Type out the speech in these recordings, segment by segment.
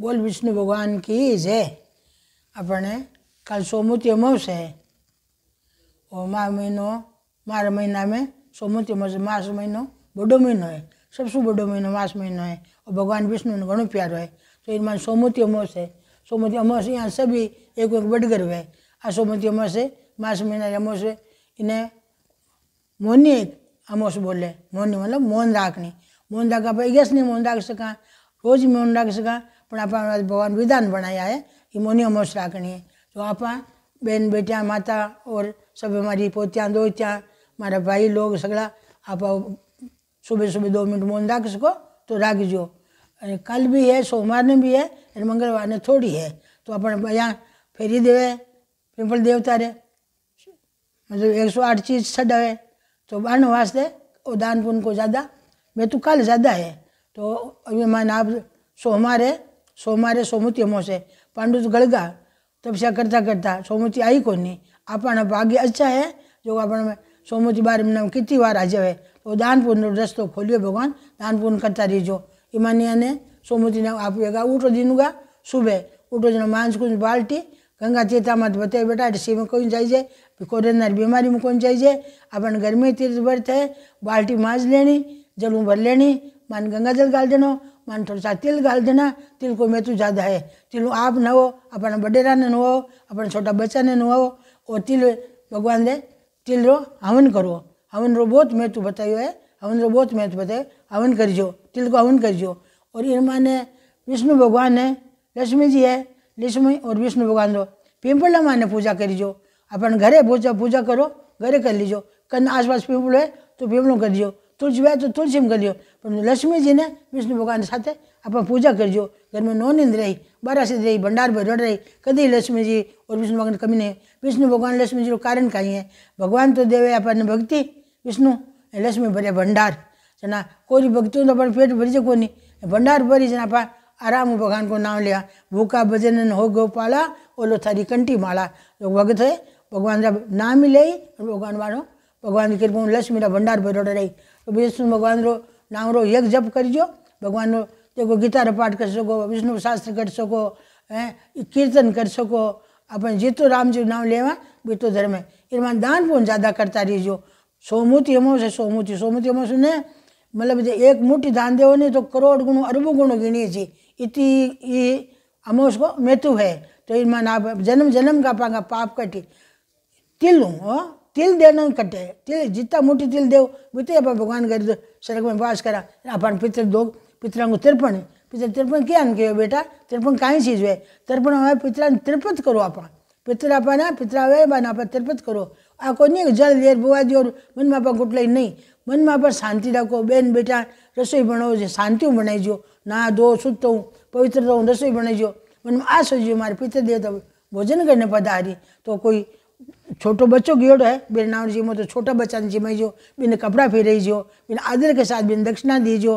बोल विष्णु भगवान की जय अपने कल सोमुति अमावस है और माँ महीनों मार महीना में सोमुति अमावस मार्च महीनों बड़ो महीनो है સબ बड़ो બધો મહિનો महीनो है और भगवान विष्णु ने घो प्यारो है तो इन मान सोमती अमास है सोमती अमास यहाँ सभी एक एक बडगर हुआ है आ सोमती अमास है मास महीना अमास है इन्हें मोहनी एक अमास बोले मोहनी मतलब मोहन राखनी मोहन राख आप यस नहीं मोहन राख सका रोज मोहन राख सका पर आप भगवान विधान बनाया है कि मोहनी अमास राखनी है तो आप बहन बेटियाँ माता और सब हमारी पोतियाँ दोतियाँ हमारा भाई लोग सगड़ा आप सुबह सुबह दो मिनट मोन राख सको तो राग जो कल भी है सोमवार ने भी है मंगलवार ने थोड़ी है तो अपन यहाँ फेरी देवे पिंपल देवता रे मतलब एक सौ आठ चीज छड़े तो बन वास्ते और दान पुन को ज़्यादा मैं तो कल ज़्यादा है तो अभी मान आप सोमवार है सोमवार है सोमती हमों से पांडु तो गड़गा तब से करता करता सोमती आई को नहीं अपना भाग्य अच्छा है जो अपन सोमवती बार महीना में कितनी बार आ जाए तो दानपुन रस्त खोलियो भगवान दानपुन करता रहो इमानिया ने सोमवती ने आप उठो दिन का सुबह उठो जो मांस कुंज बाल्टी गंगा चेता मत बताए बेटा में कौन जाइए कोरोना बीमारी में कौन जाइए अपन घर में तीर्थ व्रत है बाल्टी मांझ लेनी जलू भर लेनी मान गंगा जल गाल देना मान थोड़ा सा तिल गाल देना तिल को मेतू ज्यादा है तिलू आप न हो अपना बडेरा ने नो अपना छोटा बच्चा ने नो और तिल भगवान दे तिल रो हवन હવન કરવો હવનરો બહુ જ મહત્વ બતાવ્યું હે હવનરો બહુ જ મહત્વ બતાવ્યું હવન तिल को हवन करजो और माने विष्णु भगवान है लक्ष्मी जी है लक्ष्मी और विष्णु भगवान रो पिंपला माने पूजा पूजा करीजो अपन घरे पूजा पूजा करो घरे कर लीजो कन्न आसपास पिंपल है तो पिंपलों कर लियो तुलसी वह तो तुलसी में कर लियो पर लक्ष्मी जी ने विष्णु भगवान के साथ अपन पूजा जो घर में नौ नींद रही बारह सिद्ध रही भंडार भर रही कदी लक्ष्मी जी और विष्णु भगवान कमी नहीं विष्णु भगवान लक्ष्मी जी कारण का ही है भगवान तो देवे अपन भक्ति विष्णु लक्ष्मी भरे भंडार जना कोई भक्ति तो अपन पेट भरी जो नहीं भंडार भरी जना पा आराम भगवान को नाम लिया भूखा भजन हो गोपाला ओलो थारी कंटी माला जो भगत है भगवान जब नाम ही ले भगवान मानो भगवान की कृपा लक्ष्मी का भंडार भर रही तो विष्णु भगवान रो नाम रो यज्ञ जप करो भगवान रो जो गीतार पाठ कर सको विष्णु शास्त्र कर सको कीर्तन कर सको अपन जितो राम जी नाम लेवा बीतो धर्म है इनमें दान पुण्य ज़्यादा करता रहो सोमूति यमो से सोमूति सोमूति यमो सुने मतलब जो एक मुठ्ठी दान देव नहीं तो करोड़ गुणों अरबों गुणों गिनी जी इति ये अमोस को मेतु है तो इनमान आप जन्म जन्म का पागा पाप कटे तिल हूँ तिल देना कटे तिल जितना मुठ्ठी तिल देव बीते अपन भगवान कर दो स्वर्ग में वास करा अपन पितृ दोग पितरा पितरांगो तिरपण पितर तिरपण किया कहो बेटा तिरपण काई चीज है तिरपण हमें पितरा तिरपत करो आप पितर पाना पितरा वे बना पर तिरपत करो આ કોઈ નહીં જળ લેર ભુવાજી ઓર મનમાં પણ કુટલાઈ નહીં મનમાં પણ શાંતિ રાખો બેન બેટા शांति બનાવો છે શાંતિ બનાવીજો ના ધો શુદ્ધ થવું પવિત્ર થવું રસોઈ બનાવીજો મનમાં આ સોચ્યું મારે પિતૃદેવ તો ભોજન કરીને પધારી તો કોઈ छोटो बच्चो गयो है बेन नावर जी में तो छोटा बच्चा जी में जो बिन कपड़ा फेरे जो बिन आदर के साथ बिन दक्षिणा दीजो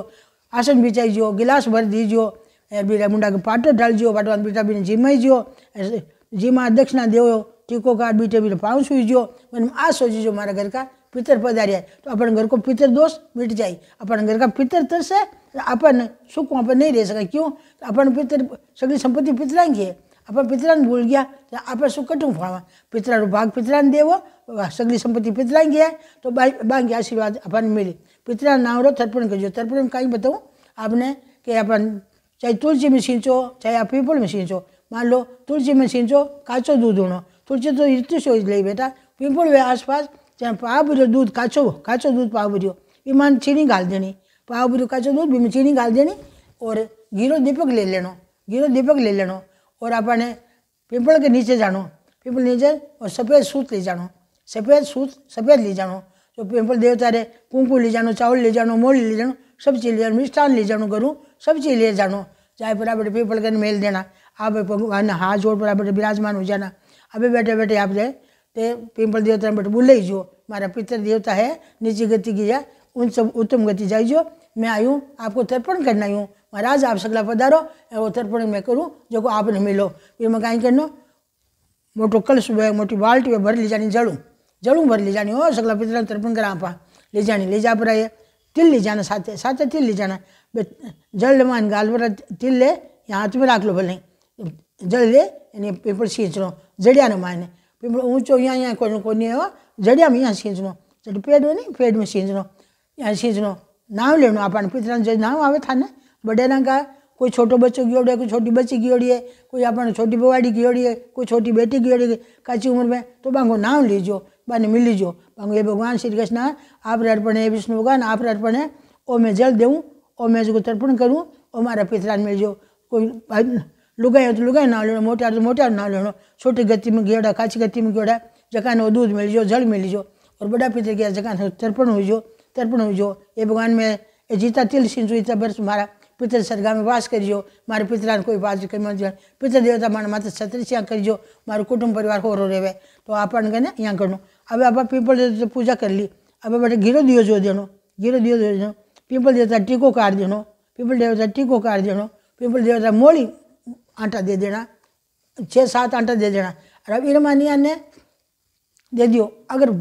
आसन जो गिलास भर दीजिए बीटा मुंडा के पाटर डालियो बाटो बेटा बेटा जिमाइजियो जीमा दक्षिणा देवो टीको काट बीटे बेटे पाँव जो मैंने आ सोचो मारा घर का पितर पधारी है तो अपन घर को पितर दोष मिट जाए अपन घर का पितर तरस है अपन सुख वहाँ पर नहीं रह सका क्यों तो अपन पितर सगली संपत्ति पितरांग की है अपन पितरान भूल गया तो आप सुख कटू फावा पितरा भाग पितरान देवो सगली संपत्ति पितरान है तो बांगी आशीर्वाद अपन मिले पितरा रहो तर्पण जो तर्पण में कहीं बताऊँ आपने कि अपन चाहे तुलसी में सींचो चाहे आप पीपल में सींचो मान लो तुलसी में सींचो काचो दूध उणो तुलसी तो इतनी सोच ले बेटा पीपल वे आसपास चाहे पाव दूध काचो काचो दूध पाव भरियो ये मान चीनी गाल देनी पाव भरियो काचो दूध भी चीनी गाल देनी और गीरो दीपक ले लेना गीरो दीपक ले लेना और अपने पिंपल के नीचे जानो पिंपल नीचे और सफ़ेद सूत ले जानो सफ़ेद सूत सफ़ेद ले जानो जो पिंपल देवता रे कुंकू ले जानो चावल ले जानो मोल ले जानो સબજી લેવાનું ले લઈ જવાનું सब चीज़ ले जानो चाहे बराबर पीपल कर मेल देना आप भगवान हाथ जोड़ बराबर विराजमान हो जाना अभी बैठे बैठे आप जाए तो पीपल देवता बैठे बोले ही जो मारा पितर देवता है नीचे गति की है उन सब उत्तम गति जाइजो मैं आई हूँ आपको तर्पण करना हूँ महाराज आप सगला पधारो वो तर्पण मैं करूँ जो को आपने मिलो फिर मैं कहीं करना मोटो कल सुबह मोटी बाल्टी में भर ले जानी जड़ू जड़ू भर ले जानी हो सगला पितर तर्पण करा आप ले जानी ले जा पर आइए तिल्ली जाना साथे साथे तिल्ली जाना जल मान गाल पर तिल्ले यहाँ हाथ में राख लो भले जल ले यानी पेपर सींच लो जड़िया ने मायने पेपर ऊँचो यहाँ यहाँ कोई कोई नहीं हो जड़िया में यहाँ सींच लो जड़ी पेड़ में नहीं पेड़ में सींच लो यहाँ सींच लो नाव लेना अपन पितरा जो नाव आवे था ना बड़े ना का कोई छोटो बच्चों की ओर है कोई छोटी बच्ची की ओड़ी है कोई अपने छोटी बवाड़ी की ओड़ी है कोई छोटी बेटी की ओड़ी है काची उम्र में तो बांगो नाम लीजो बाने मिल लीजो बांगो ये भगवान श्री कृष्ण आप अर्पण है विष्णु भगवान आप अर्पण है ओ मैं जल देऊँ ओ मैं जो तर्पण करूँ ओ मारा पितरान मिल जाओ कोई लुगाई तो लुगाई ना लेना मोटा तो मोटा ना लेना छोटी गति में गेड़ा काची गति में गेड़ा जकान वो दूध मिल जाओ जल मिल जाओ और बड़ा पितर गया जकान तर्पण हो जो तर्पण हो जो ये भगवान में जीता तिल सिंचु इतना बर्स मारा पितर सरगा में वास करो मार पितरा ने कोई बात कर पितर देवता मन मत छत्रिशिया करो मारो कुटुंब परिवार होरो रेवे तो आपने कहीं अँ करो हमें आप पीपल देवता पूजा कर ली अब बटे घीरो दियो जो देनो घीरो दियो जो देनो पीपल देवता टीको काट देनो पीपल देवता टीको काट देनो पीपल देवता मोड़ी आटा दे देना छः सात आटा दे देना रवि रमानिया ने दे दियो अगर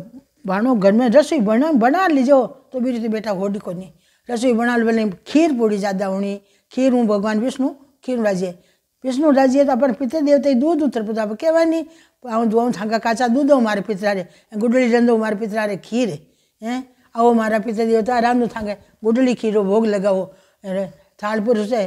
भाणो घर में रसोई बना बना लीजो तो बीजे रीते बेटा होडी को नहीं रसोई बनाल बने खीर पूरी ज़्यादा होनी खीर हूँ भगवान विष्णु खीर राजिए विष्णु राजिए तो अपने पितर देवता दूध उतर पो आप कहवा नहीं हूँ दुआऊँ काचा दूध हो मारे रे गुडली रंधो मारे पितरारे खीर है आओ मारा पितर देवता आराम थाके गुडली खीरो भोग लगाओ थाल पुरुष है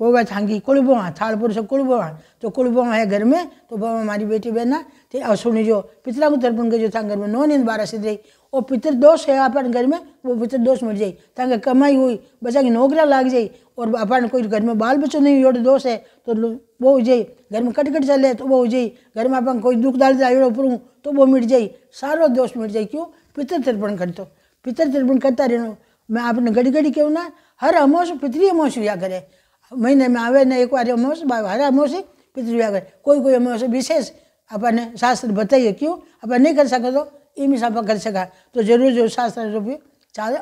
वो वह थांगी कुलबुआ थाल पुरुष कुलबुआ तो कुलबुआ है घर में तो बाबा हमारी बेटी बहना थे और सुन जो पितरा को तर्पण के जो था घर में नौ नींद बारह से रही वो पितर दोष है अपन घर में वो पितर दोष मिट जाए ताकि कमाई हुई बचा की नौकरा लाग जाए और अपन कोई घर में बाल बच्चों नहीं जोड़े दोष है तो वो हो जाए घर में कटकट चले तो वो हो जाए घर में अपन कोई दुख दाल जाए ऊपर तो वो मिट जाए सारो दोष मिट जाए क्यों पितर तर्पण कर दो पितर तर्पण करता रहना मैं आपने घड़ी घड़ी क्यों ना हर अमोश पितरी अमोश लिया करे महीने में आए ना एक बार अमावस्या हरा अमावसी पितृव्याग कोई कोई अमावस्या विशेष अपने शास्त्र बताइए क्यों अपन नहीं कर सकते तो ईम आप कर सका तो जरूर जो शास्त्र रूपी चाल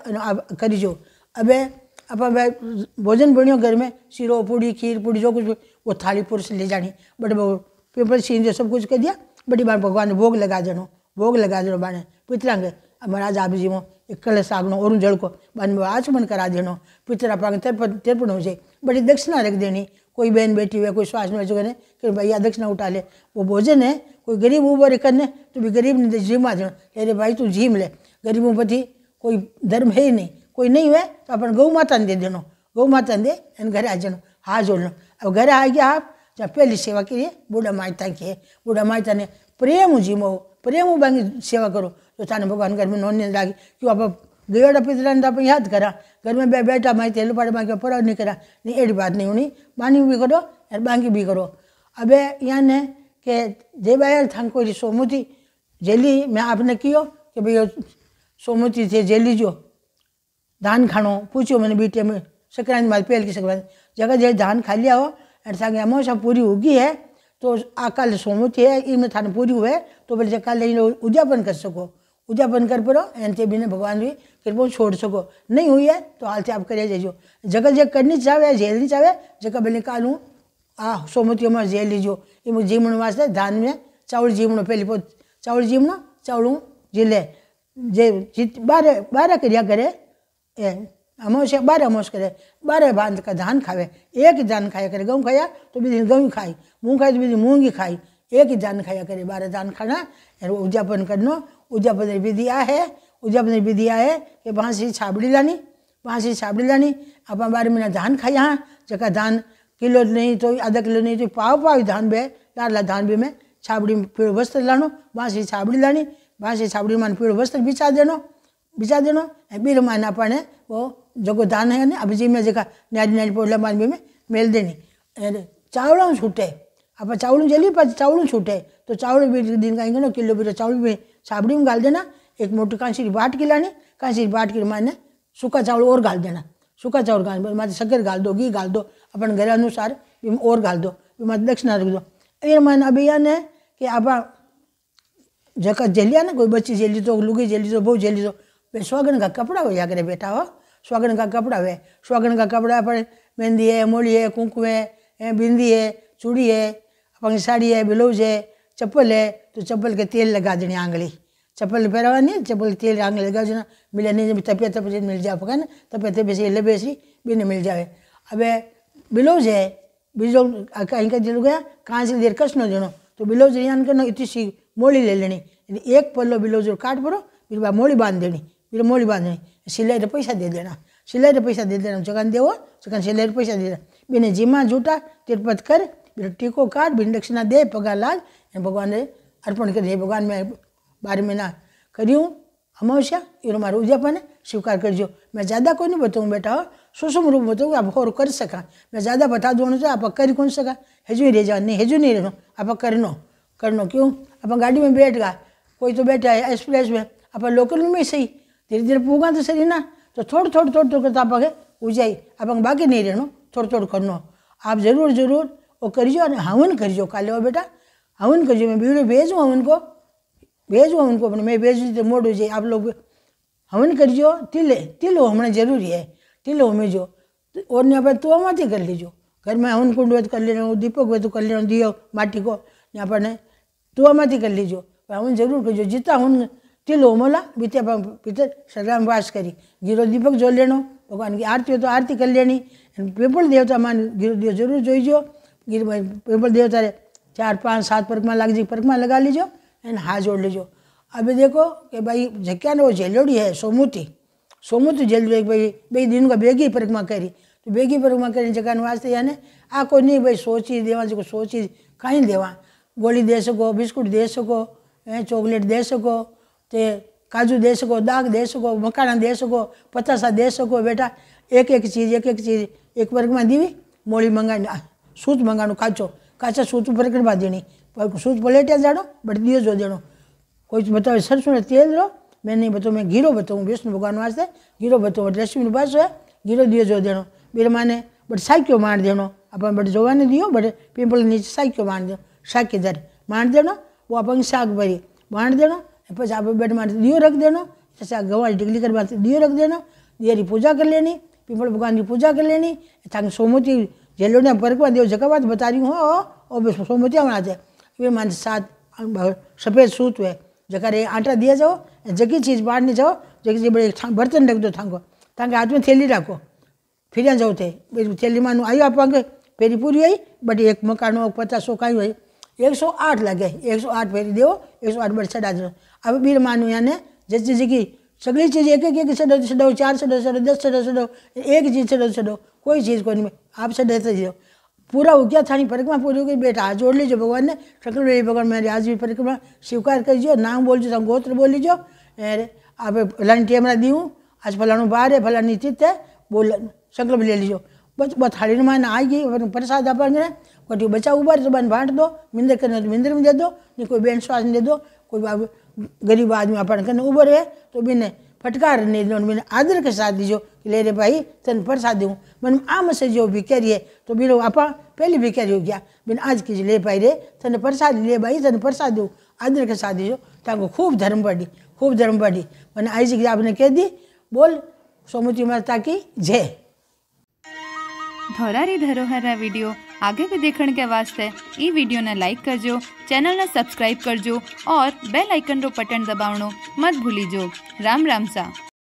करीजो अब अपन भोजन बनियो घर में शीरो पूड़ी खीर पूड़ी जो कुछ वो थाली पुरुष ले जानी बट पेपर सीन जो सब कुछ कर दिया बड़ी बार भगवान भोग लगा देना भोग लगा देना बाने पितरांगे ಮಹಾರಾಜ ಆಬಿಜಿಮೋ ಇಕ್ಕಳೆ ಸಾಗ್ನೋ ಅವ್ರನ್ನ ಜಳ್ಕೊ ಬಂದು आचमन करा देना પિતરા પાક तिरपण हो जाए बड़ी दक्षिणा रख देनी कोई बहन बेटी हुई है कोई श्वास में करें कि भैया दक्षिणा उठा ले वो भोजन है कोई गरीब ऊबर करने तो भी गरीब ने झीमा देना अरे भाई तू झीम ले गरीबों पति कोई धर्म है ही नहीं कोई नहीं हुआ तो अपन गौ माता ने दे देना गौ माता ने दे घर आ जाना हाँ जोड़ लो अब घर आ गया आप जब पहली सेवा करिए बूढ़ा माता की है बूढ़ा माता ने प्रेम जीमो प्रेम बंग सेवा करो जो तो थाने भगवान घर में नोने लागी कि अब गेड़ पितरा ने आप याद करा घर में बे बेटा माई तेल पड़े माँ पर नहीं करा नहीं एड़ी बात नहीं होनी मानी भी करो और बांगी भी करो अब यहाँ ने के देवायर था कोई सोमुती जेली मैं आपने कियो कि भाई सोमुती थे जेली जो धान खाणो पूछो मैंने बीटे में संक्रांति माल पेल की संक्रांति जगह जगह धान खा लिया हो और सागे हमेशा पूरी उगी है तो कल सोमुति है इनमें थान पूरी हुए तो बोले काल उद्यापन कर सको उद्यापन कर परो एनते बिना भगवान भी कृपा छोड़ सको नहीं हुई है तो हाल से आप करे जाइयो जगह जगह करनी चाहे झेल नहीं चाहे जगह बोले काल हूँ आ सोमुतियों में झेल लीजियो ये जीवन वास्ते धान में चावल जीवनो पहले पो चावल जीवनो चावल झीले जे बारह बारह क्रिया करे ए अमोश बारे बारह अमोश करे बारे बांध का धान खावे एक ही धान खाया करे गेहूँ खाया तो बीजी गेहूँ खाई मूँग खाई तो बीजी मूँग ही खाई एक ही धान खाया करे बारे धान खाना उद्यापन करना उद्यापन विधि आ है उद्यापन विधि आ है कि वहाँ से छाबड़ी लानी वहाँ से छाबड़ी लानी अपना बारह महीना धान खाई हाँ जगह धान किलो नहीं तो आधा किलो नहीं तो पाव पाव धान बे लाडला धान बे में छाबड़ी पीड़ वस्त्र लानो वहाँ से छाबड़ी लानी वहाँ से छाबड़ी मान पीड़ वस्त्र बिछा देना विचार वीचार ॿी माना पाण उहो जेको दान है अभी जी में जेका न्यारी पोल मान भी में मेल देनी चावल छूटे अब चावल जली पर चावल छूटे तो चावल भी दिन का ना किलो भी चावल भी साबड़ी में गाल देना एक मोटी कांसी बाट की लानी कांसी बाट की मैंने सूखा चावल और गाल देना सूखा चावल गाल मत शक्कर गाल दो घी गाल दो अपन घर अनुसार और गाल दो मत दक्षिणा रख दो ये माने अभियान है कि आप जगह जेलिया ना कोई बच्ची जेली तो लुगी जेली तो बहुत जेली तो भाई सुहागन का कपड़ा हो या करे बेटा हो सुहागन का कपड़ा हुए सुहागन का कपड़ा पर मेहंदी है मोली है कुंकुम है बिंदी है चूड़ी है अपन साड़ी है ब्लाउज है चप्पल है तो चप्पल के तेल लगा देने आंगली चप्पल पहरावा नहीं चप्पल तेल आंगली लगा देना मिले नहीं जब तबियत तब मिल जाए पकड़ तबियत तबियत से लबे सी भी नहीं मिल जाए अब ब्लाउज है ब्लाउज कहीं का दिल गया कहाँ से देर कस न देना तो ब्लाउज रियान करना इतनी सी मोली ले लेनी एक पल्लो ब्लाउज काट पड़ो फिर मोली बांध देनी मेरे मोली बांध सिलाई पैसा देना सिलाई पैसा देना चकान देव चकान सिलाई पैसा दे देना बिने जिमा जूटा तिरपत कर बिना टीको काट बीन दक्षिणा दे पगा लाल भगवान ने अर्पण कर भगवान मैं बार महीना करूँ अमावस्या ये मार उद्यापन है स्वीकार कर जो मैं ज़्यादा कोई नहीं बताऊँ बेटा हो सो रूप बताऊँ आप और कर सका मैं ज़्यादा बता दूँ तो आप कर कौन सका हेजू ही रह जाओ नहीं हेजू नहीं रहना आप करनो करनो क्यों अपन गाड़ी में बैठ गया कोई तो बैठा है एक्सप्रेस में अपन लोकल में सही धीरे धीरे पुगा तो ना तो थोड़ थोड़ थोड़ थोड़ करता पगे उजाई आप बाकी नहीं रहो थोड़ थोड़ करना आप जरूर जरूर वो करजो और हवन करियो काले बेटा हवन करजो मैं बीड़े भेजूँ हवन को भेजू हवन को मैं भेजू तो मोड़ हो जाए आप लोग हवन करजो तिल तिल हो हमने जरूरी है तिल हो और यहाँ पर तो हम कर लीजिए घर में हवन कुंड ले कर लेना दीपक तो कर हूँ दियो माटी को यहाँ पर ने तो हम कर लीजिए हवन जरूर करजो जितना हवन ती लोमोला बीते बीते शरीर वास करी गिरो दीपक जो लेणो भगवान की आरती हो तो आरती कर लेनी पेपल देवता मान गिरो दीपक जरूर जोजो गिर पेपल देवता रे चार पांच सात लग जाए जी परकमा लगा लीजिए एन हाँ जोड़ लीजिए अभी देखो कि भाई जगह ने वो झेलोड़ी है सोमूती सोमूती झेल एक भाई बी दिन का बेगी परिक्रमा करी तो बेगी परिक्रमा करी जगह वास्ते यानी आ कोई नहीं भाई सोची देवा जो सोची कहीं देवा गोली दे सको बिस्कुट दे सको चॉकलेट दे सको तो काजू दे सको दाग दे सको मखाणा दे सको पचासा दे सको बेटा एक एक चीज एक एक चीज एक वर्ग में दीवी मोड़ी मंगा सूत मंगा काचो काचा सूत वर्ग में देनी सूत पलटिया जाड़ो बट दिए जो देो कोई बताओ सरसों तेल रो मैं नहीं बताऊँ मैं घीरो बताऊँ विष्णु भगवान वास्ते घीरो बताऊँ बट रश्मि पास घीरो दिए जो देो बीर माने बट साइको मार देो अपन बट जो दियो बट पिंपल नीचे साइको मार दो साइके दर मार देना वो अपन साग भरी मार देो પછી આપણે બેટમાં દીવો રખ દેना जैसे गंवाली टिकली करवा दियो रख देना दिया पूजा कर लेनी पीपल भगवान की पूजा कर लेनी तक सोमोती जेलो ने परकवा दियो जगह बात बता रही हूँ और सोमोती आना जाए मान साथ सफ़ेद सूत हुए जगह रे आटा दिया जाओ जगह चीज़ बाहर नहीं जाओ जगह बड़े बर्तन रख दो थांगो तक हाथ में थैली रखो फिर जाओ थे थैली मानू आई आप पेरी पूरी आई बट एक मकान पचास सौ काई हुई एक सौ आठ फेरी देव 108 बडसठ आज હવે બિલ માનુયાને જેટલી જગી સગળી ચીજ એક एक एक સડો સડો चार સડો સડો दस छो સડો एक चीज સડો સડો कोई चीज़ कोई नहीं आप સડે થઈ पूरा हो गया था परिक्रमा पूरी हो गई बेटा हाथ जोड़ लीजिए भगवान ने शक्ल भगवान मेरी आज भी परिक्रमा स्वीकार कर लीजिए नाम बोल दीजिए गोत्र बोल लीजिए अरे आप फलानी टेमरा दी हूँ आज फलानू बाहर है फलानी चित्त है बोल संकल्प ले लीजिए बस बस थाली मान आई गई प्रसाद अपन बचाव बचा तो जबान बांट दो मिंदर करने तो मिंदर में दे दो नहीं कोई बेन श्वास दे दो कोई गरीब आदमी अपन करने उबर है तो बिने फटकार नहीं दो मैंने आदर के साथ दीजो कि ले रे भाई तन पर साथ दूँ मन आम से जो भिकेरी है तो बिनो आप पहले भिकेरी हो गया बिन आज की ले पाई रे तन प्रसाद ले भाई तन प्रसाद दूँ आदर के साथ दीजो ताको खूब धर्म बढ़ी खूब धर्म बढ़ी मैंने ऐसी की आपने कह दी बोल सोमती माता की जय धोरारी धरोहर वीडियो आगे भी देखण के वास्ते ई वीडियो ने लाइक करजो चैनल ने सब्सक्राइब करजो और बेल आइकन रो बटन दबाणो मत जो राम राम सा